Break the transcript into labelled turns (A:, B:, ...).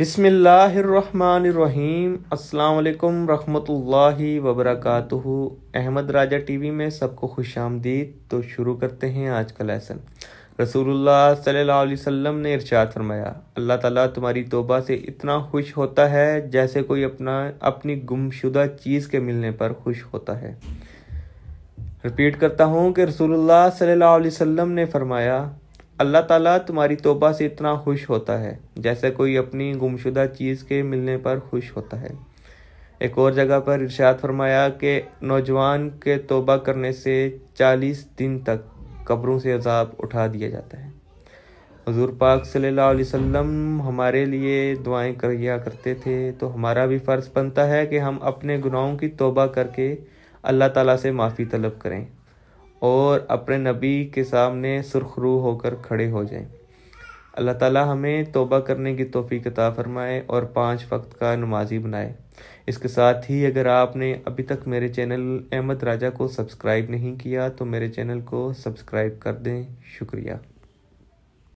A: بسم اللہ الرحمن الرحیم السلام علیکم رحمۃ اللہ وبرکاتہ احمد راجہ ٹی وی میں سب کو خوش آمدید تو شروع کرتے ہیں آج کا لیسن رسول اللہ صلی اللہ علیہ وسلم نے ارشاد فرمایا اللہ تعالیٰ تمہاری توبہ سے اتنا خوش ہوتا ہے جیسے کوئی اپنا اپنی گم شدہ چیز کے ملنے پر خوش ہوتا ہے رپیٹ کرتا ہوں کہ رسول اللہ صلی اللہ علیہ وسلم نے فرمایا اللہ تعالیٰ تمہاری توبہ سے اتنا خوش ہوتا ہے جیسے کوئی اپنی گمشدہ چیز کے ملنے پر خوش ہوتا ہے ایک اور جگہ پر ارشاد فرمایا کہ نوجوان کے توبہ کرنے سے چالیس دن تک قبروں سے عذاب اٹھا دیا جاتا ہے حضور پاک صلی اللہ علیہ وسلم ہمارے لیے دعائیں کریا کرتے تھے تو ہمارا بھی فرض بنتا ہے کہ ہم اپنے گناہوں کی توبہ کر کے اللہ تعالیٰ سے معافی طلب کریں اور اپنے نبی کے سامنے سرخ روح ہو کر کھڑے ہو جائیں اللہ تعالیٰ ہمیں توبہ کرنے کی توفیق عطا فرمائے اور پانچ وقت کا نمازی بنائے اس کے ساتھ ہی اگر آپ نے ابھی تک میرے چینل احمد راجہ کو سبسکرائب نہیں کیا تو میرے چینل کو سبسکرائب کر دیں شکریہ